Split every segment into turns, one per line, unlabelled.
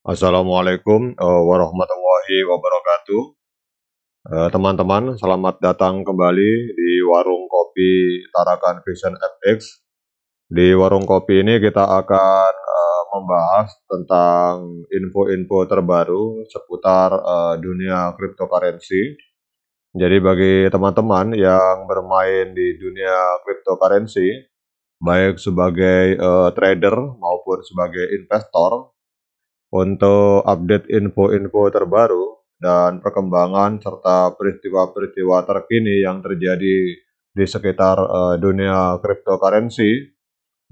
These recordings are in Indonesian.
Assalamualaikum eh, warahmatullahi wabarakatuh. Eh, teman-teman, selamat datang kembali di warung kopi Tarakan Vision FX. Di warung kopi ini kita akan eh, membahas tentang info-info terbaru seputar dunia cryptocurrency. Jadi bagi teman-teman yang bermain di dunia cryptocurrency, baik sebagai uh, trader maupun sebagai investor, untuk update info-info terbaru dan perkembangan serta peristiwa-peristiwa terkini yang terjadi di sekitar uh, dunia cryptocurrency,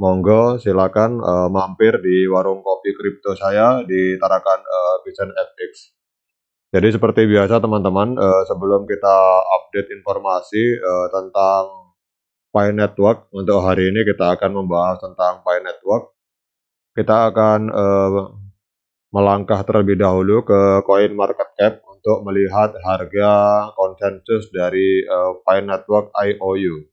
monggo silakan uh, mampir di warung kopi kripto saya di Tarakan uh, Vision FX. Jadi seperti biasa teman-teman, uh, sebelum kita update informasi uh, tentang Pi Network untuk hari ini kita akan membahas tentang Pi Network. Kita akan uh, melangkah terlebih dahulu ke coin market cap untuk melihat harga konsensus dari uh, Pi Network IOU.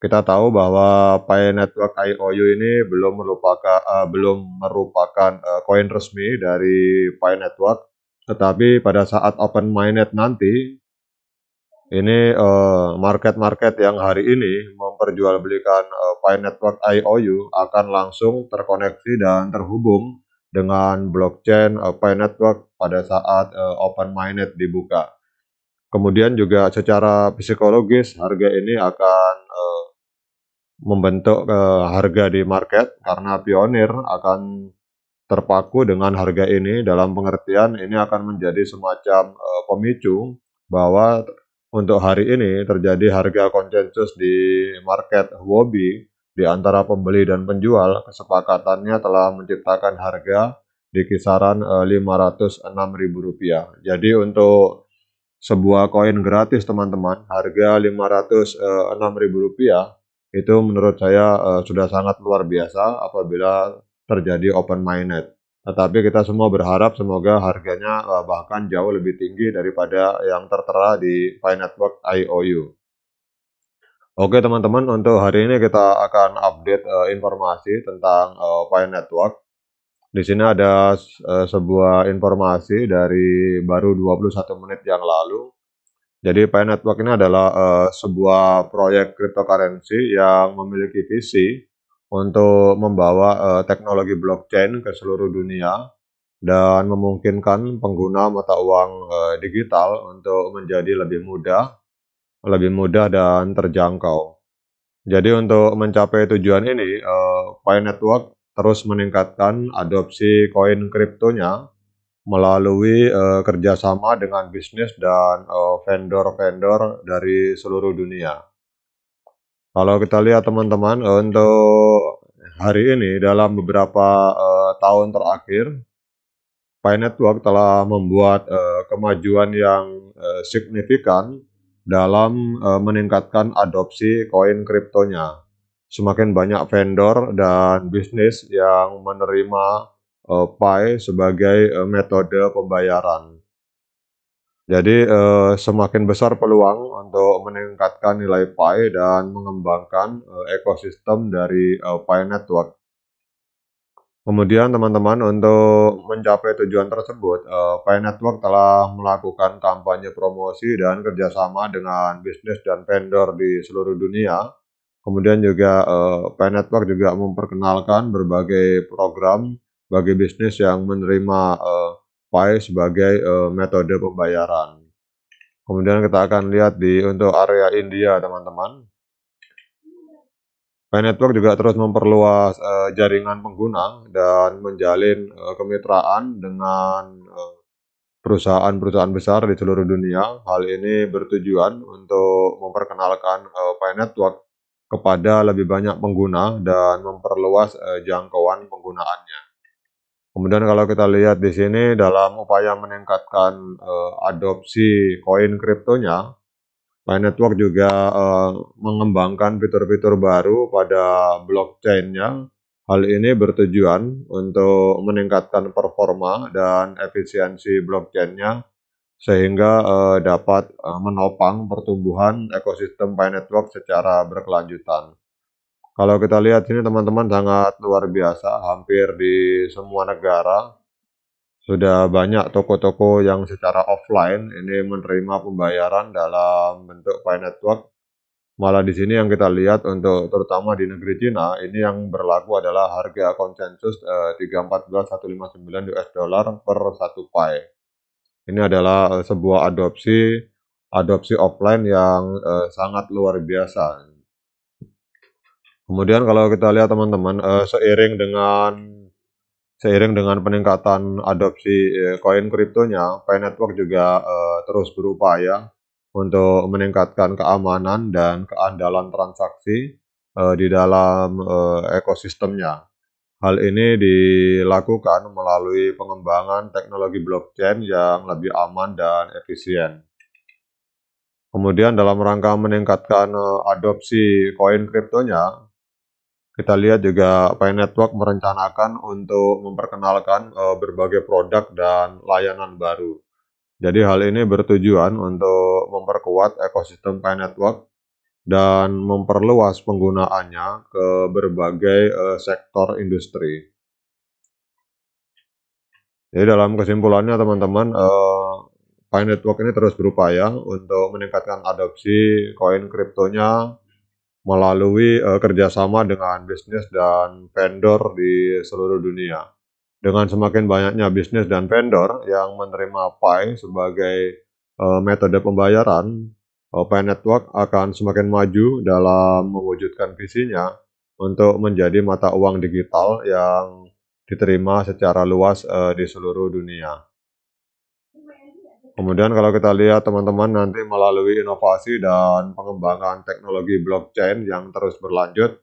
Kita tahu bahwa Pi Network IOU ini belum merupakan uh, eh, belum merupakan uh, resmi dari Pi Network, tetapi pada saat open mainnet nanti ini market-market uh, yang hari ini memperjualbelikan uh, Pi Network IOU akan langsung terkoneksi dan terhubung dengan blockchain eh, Pi Network pada saat eh, open mainnet dibuka. Kemudian juga secara psikologis harga ini akan eh, membentuk harga di market karena pionir akan terpaku dengan harga ini dalam pengertian ini akan menjadi semacam pemicu bahwa untuk hari ini terjadi harga konsensus di market Huobi di antara pembeli dan penjual, kesepakatannya telah menciptakan harga di kisaran eh, Rp506.000. Jadi untuk sebuah koin gratis teman-teman, harga Rp506.000 eh, itu menurut saya eh, sudah sangat luar biasa apabila terjadi open minded. Tetapi kita semua berharap semoga harganya bahkan jauh lebih tinggi daripada yang tertera di Fine Network IOU. Oke teman-teman, untuk hari ini kita akan update uh, informasi tentang uh, Pi Network. Di sini ada uh, sebuah informasi dari baru 21 menit yang lalu. Jadi Pi Network ini adalah uh, sebuah proyek cryptocurrency yang memiliki visi untuk membawa uh, teknologi blockchain ke seluruh dunia dan memungkinkan pengguna mata uang uh, digital untuk menjadi lebih mudah lebih mudah dan terjangkau. Jadi untuk mencapai tujuan ini, eh, Pi Network terus meningkatkan adopsi koin kriptonya melalui eh, kerjasama dengan bisnis dan eh, vendor-vendor dari seluruh dunia. Kalau kita lihat teman-teman, untuk hari ini dalam beberapa tahun terakhir, Pi Network telah membuat kemajuan yang signifikan dalam uh, meningkatkan adopsi koin kriptonya. Semakin banyak vendor dan bisnis yang menerima uh, eh, Pi sebagai uh, metode pembayaran. Jadi uh, semakin besar peluang untuk meningkatkan nilai Pi dan mengembangkan uh, ekosistem dari uh, Pi Network. Kemudian teman-teman untuk mencapai tujuan tersebut, uh, eh, Pay Network telah melakukan kampanye promosi dan kerjasama dengan bisnis dan vendor di seluruh dunia. Kemudian juga uh, eh, Pay Network juga memperkenalkan berbagai program bagi bisnis yang menerima uh, eh, Pay sebagai uh, metode pembayaran. Kemudian kita akan lihat di untuk area India teman-teman. Pay Network juga terus memperluas uh, jaringan pengguna dan menjalin uh, kemitraan dengan eh, perusahaan-perusahaan besar di seluruh dunia. Hal ini bertujuan untuk memperkenalkan uh, Pay Network kepada lebih banyak pengguna dan memperluas uh, jangkauan penggunaannya. Kemudian kalau kita lihat di sini dalam upaya meningkatkan uh, adopsi koin kriptonya, Pi Network juga uh, mengembangkan fitur-fitur baru pada blockchain-nya. Hal ini bertujuan untuk meningkatkan performa dan efisiensi blockchain-nya sehingga uh, dapat uh, menopang pertumbuhan ekosistem Pi Network secara berkelanjutan. Kalau kita lihat sini teman-teman sangat luar biasa, hampir di semua negara sudah banyak toko-toko yang secara offline ini menerima pembayaran dalam bentuk pay network. Malah di sini yang kita lihat untuk terutama di negeri Cina ini yang berlaku adalah harga konsensus eh, 314.159 US dollar per satu pay. Ini adalah eh, sebuah adopsi adopsi offline yang eh, sangat luar biasa. Kemudian kalau kita lihat teman-teman eh, seiring dengan seiring dengan peningkatan adopsi eh, koin kriptonya, Pay Network juga eh, terus berupaya untuk meningkatkan keamanan dan keandalan transaksi eh, di dalam eh, ekosistemnya. Hal ini dilakukan melalui pengembangan teknologi blockchain yang lebih aman dan efisien. Kemudian dalam rangka meningkatkan eh, adopsi koin kriptonya, kita lihat juga Pay Network merencanakan untuk memperkenalkan uh, berbagai produk dan layanan baru. Jadi hal ini bertujuan untuk memperkuat ekosistem Pay Network dan memperluas penggunaannya ke berbagai uh, sektor industri. Jadi dalam kesimpulannya teman-teman, uh, eh, Pay Network ini terus berupaya untuk meningkatkan adopsi koin kriptonya melalui uh, kerjasama dengan bisnis dan vendor di seluruh dunia. Dengan semakin banyaknya bisnis dan vendor yang menerima Pi sebagai uh, metode pembayaran, uh, eh, Pi Network akan semakin maju dalam mewujudkan visinya untuk menjadi mata uang digital yang diterima secara luas uh, di seluruh dunia. Kemudian kalau kita lihat teman-teman nanti melalui inovasi dan pengembangan teknologi blockchain yang terus berlanjut,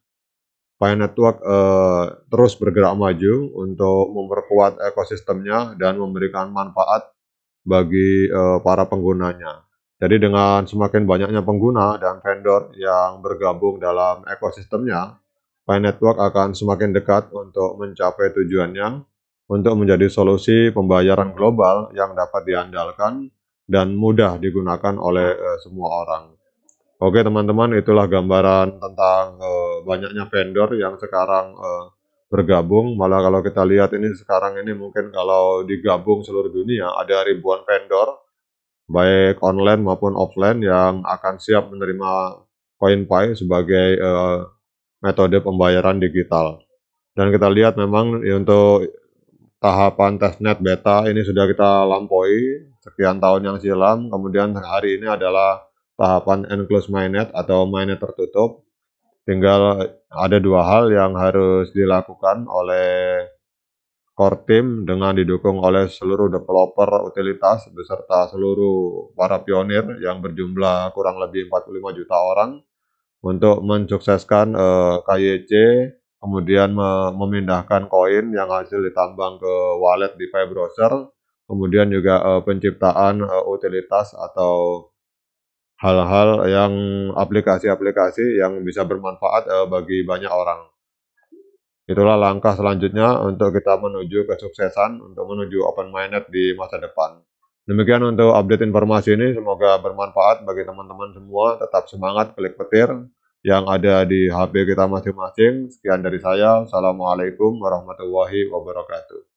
Pi Network eh, terus bergerak maju untuk memperkuat ekosistemnya dan memberikan manfaat bagi eh, para penggunanya. Jadi dengan semakin banyaknya pengguna dan vendor yang bergabung dalam ekosistemnya, Pi Network akan semakin dekat untuk mencapai tujuannya untuk menjadi solusi pembayaran global yang dapat diandalkan dan mudah digunakan oleh uh, semua orang. Oke teman-teman, itulah gambaran tentang uh, banyaknya vendor yang sekarang uh, bergabung. Malah kalau kita lihat ini sekarang ini mungkin kalau digabung seluruh dunia ada ribuan vendor, baik online maupun offline yang akan siap menerima CoinPay sebagai uh, metode pembayaran digital. Dan kita lihat memang untuk tahapan testnet beta ini sudah kita lampaui sekian tahun yang silam. Kemudian hari ini adalah tahapan enclosed mainnet atau mainnet tertutup. Tinggal ada dua hal yang harus dilakukan oleh core team dengan didukung oleh seluruh developer utilitas beserta seluruh para pionir yang berjumlah kurang lebih 45 juta orang untuk mensukseskan uh, eh, KYC kemudian memindahkan koin yang hasil ditambang ke wallet di Pi browser, kemudian juga eh, penciptaan eh, utilitas atau hal-hal yang aplikasi-aplikasi yang bisa bermanfaat eh, bagi banyak orang. Itulah langkah selanjutnya untuk kita menuju kesuksesan, untuk menuju open Mainnet di masa depan. Demikian untuk update informasi ini, semoga bermanfaat bagi teman-teman semua. Tetap semangat, klik petir, yang ada di HP kita masing-masing. Sekian dari saya. Assalamualaikum warahmatullahi wabarakatuh.